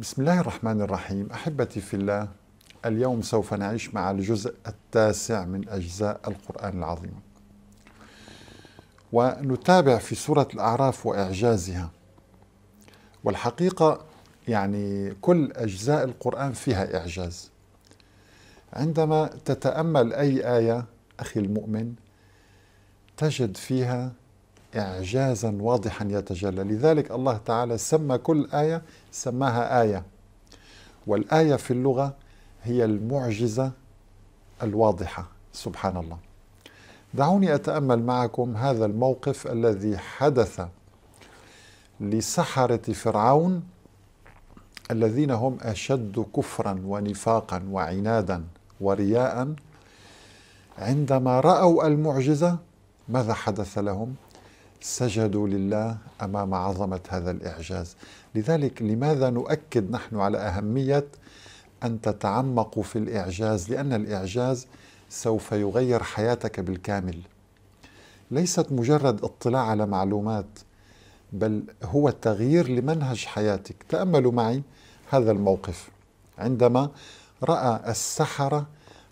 بسم الله الرحمن الرحيم احبتي في الله اليوم سوف نعيش مع الجزء التاسع من اجزاء القران العظيم ونتابع في سوره الاعراف واعجازها والحقيقه يعني كل اجزاء القران فيها اعجاز عندما تتامل اي ايه اخي المؤمن تجد فيها إعجازا واضحا يتجلى لذلك الله تعالى سمى كل آية سماها آية والآية في اللغة هي المعجزة الواضحة سبحان الله دعوني أتأمل معكم هذا الموقف الذي حدث لسحرة فرعون الذين هم أشد كفرا ونفاقا وعنادا ورياء عندما رأوا المعجزة ماذا حدث لهم؟ سجدوا لله امام عظمه هذا الاعجاز لذلك لماذا نؤكد نحن على اهميه ان تتعمقوا في الاعجاز لان الاعجاز سوف يغير حياتك بالكامل ليست مجرد اطلاع على معلومات بل هو تغيير لمنهج حياتك تاملوا معي هذا الموقف عندما راى السحره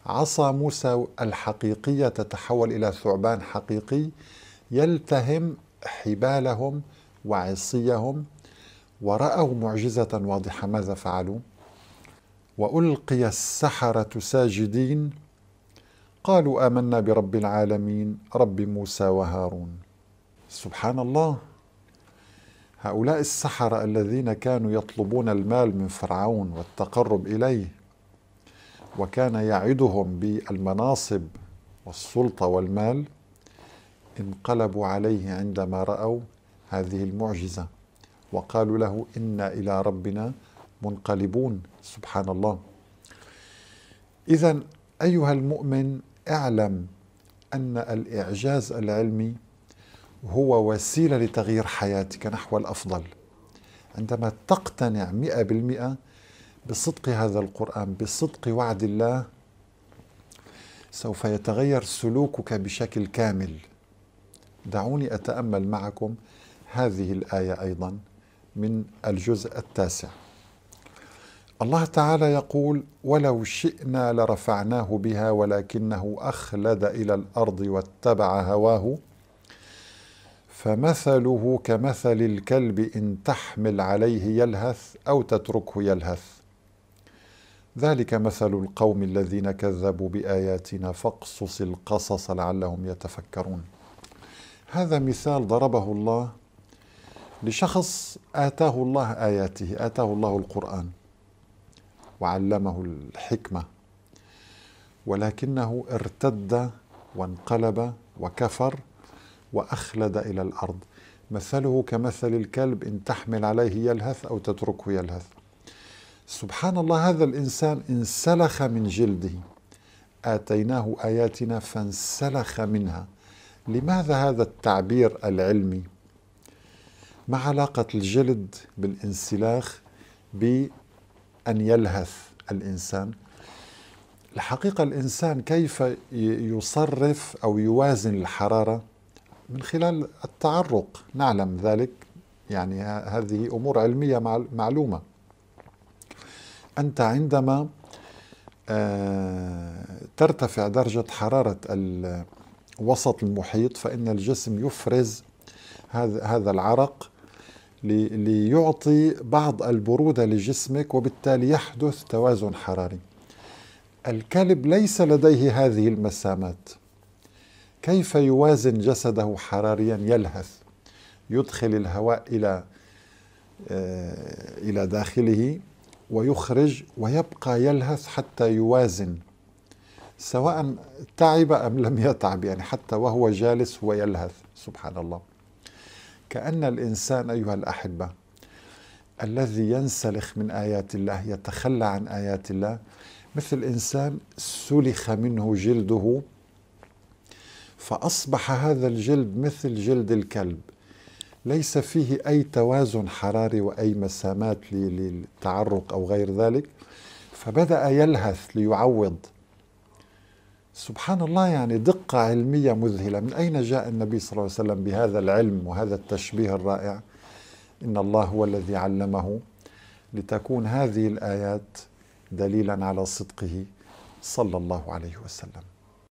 عصا موسى الحقيقيه تتحول الى ثعبان حقيقي يلتهم حبالهم وعصيهم ورأوا معجزة واضحة ماذا فعلوا؟ وألقي السحرة ساجدين قالوا آمنا برب العالمين رب موسى وهارون سبحان الله هؤلاء السحرة الذين كانوا يطلبون المال من فرعون والتقرب إليه وكان يعدهم بالمناصب والسلطة والمال انقلبوا عليه عندما رأوا هذه المعجزة وقالوا له إنا إلى ربنا منقلبون سبحان الله إذا أيها المؤمن اعلم أن الإعجاز العلمي هو وسيلة لتغيير حياتك نحو الأفضل عندما تقتنع مئة بالمئة بصدق هذا القرآن بصدق وعد الله سوف يتغير سلوكك بشكل كامل دعوني أتأمل معكم هذه الآية أيضا من الجزء التاسع الله تعالى يقول ولو شئنا لرفعناه بها ولكنه اخلد الى الارض واتبع هواه فمثله كمثل الكلب ان تحمل عليه يلهث او تتركه يلهث ذلك مثل القوم الذين كذبوا باياتنا فاقصص القصص لعلهم يتفكرون هذا مثال ضربه الله لشخص آتاه الله آياته آتاه الله القرآن وعلمه الحكمة ولكنه ارتد وانقلب وكفر وأخلد إلى الأرض مثله كمثل الكلب إن تحمل عليه يلهث أو تتركه يلهث سبحان الله هذا الإنسان انسلخ من جلده آتيناه آياتنا فانسلخ منها لماذا هذا التعبير العلمي ما علاقة الجلد بالانسلاخ بأن يلهث الإنسان الحقيقة الإنسان كيف يصرف أو يوازن الحرارة من خلال التعرق نعلم ذلك يعني هذه أمور علمية معلومة أنت عندما آه، ترتفع درجة حرارة وسط المحيط فإن الجسم يفرز هذا العرق ليعطي بعض البرودة لجسمك وبالتالي يحدث توازن حراري الكلب ليس لديه هذه المسامات كيف يوازن جسده حراريا يلهث يدخل الهواء إلى آه، إلى داخله ويخرج ويبقى يلهث حتى يوازن سواء تعب أم لم يتعب يعني حتى وهو جالس هو يلهث سبحان الله كأن الإنسان أيها الأحبة الذي ينسلخ من آيات الله يتخلى عن آيات الله مثل إنسان سلخ منه جلده فأصبح هذا الجلد مثل جلد الكلب ليس فيه أي توازن حراري وأي مسامات للتعرق أو غير ذلك فبدأ يلهث ليعوض سبحان الله يعني دقة علمية مذهلة من أين جاء النبي صلى الله عليه وسلم بهذا العلم وهذا التشبيه الرائع إن الله هو الذي علمه لتكون هذه الآيات دليلا على صدقه صلى الله عليه وسلم